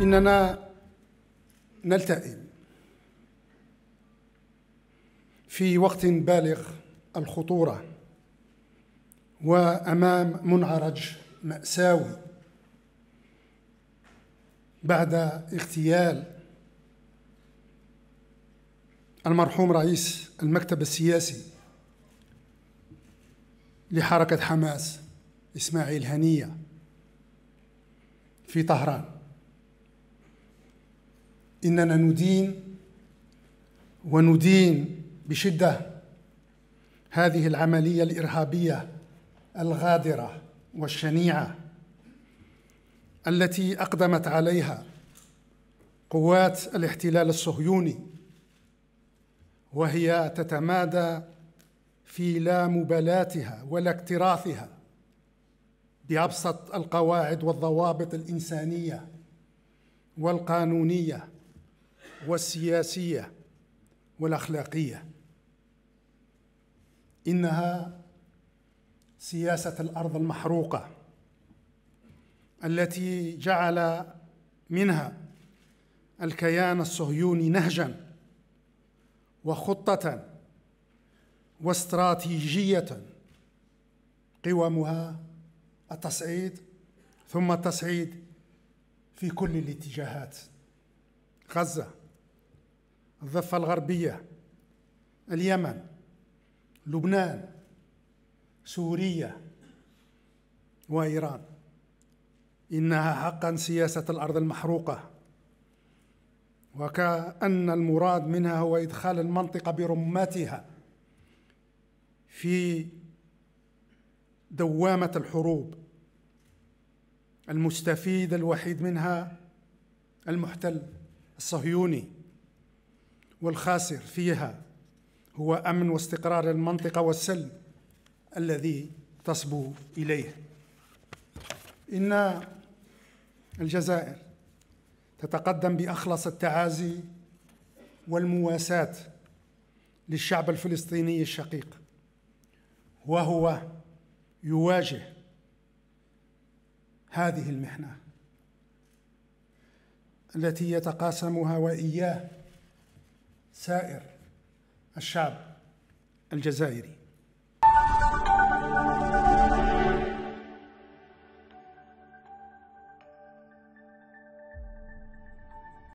إننا نلتئم في وقت بالغ الخطورة وأمام منعرج مأساوي بعد اغتيال المرحوم رئيس المكتب السياسي لحركة حماس إسماعيل هنية في طهران إننا ندين وندين بشدة هذه العملية الإرهابية الغادرة والشنيعة التي أقدمت عليها قوات الاحتلال الصهيوني وهي تتمادى في لا مبالاتها ولا اكتراثها بأبسط القواعد والضوابط الإنسانية والقانونية والسياسيه والاخلاقيه انها سياسه الارض المحروقه التي جعل منها الكيان الصهيوني نهجا وخطه واستراتيجيه قوامها التصعيد ثم التصعيد في كل الاتجاهات غزه الضفة الغربية اليمن لبنان سوريا وإيران إنها حقا سياسة الأرض المحروقة وكأن المراد منها هو إدخال المنطقة برمتها في دوامة الحروب المستفيد الوحيد منها المحتل الصهيوني والخاسر فيها هو امن واستقرار المنطقه والسلم الذي تصبو اليه ان الجزائر تتقدم باخلص التعازي والمواساه للشعب الفلسطيني الشقيق وهو يواجه هذه المحنه التي يتقاسمها واياه سائر الشعب الجزائري